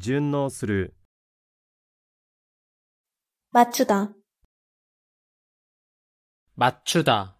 順応する 맞추다 맞추다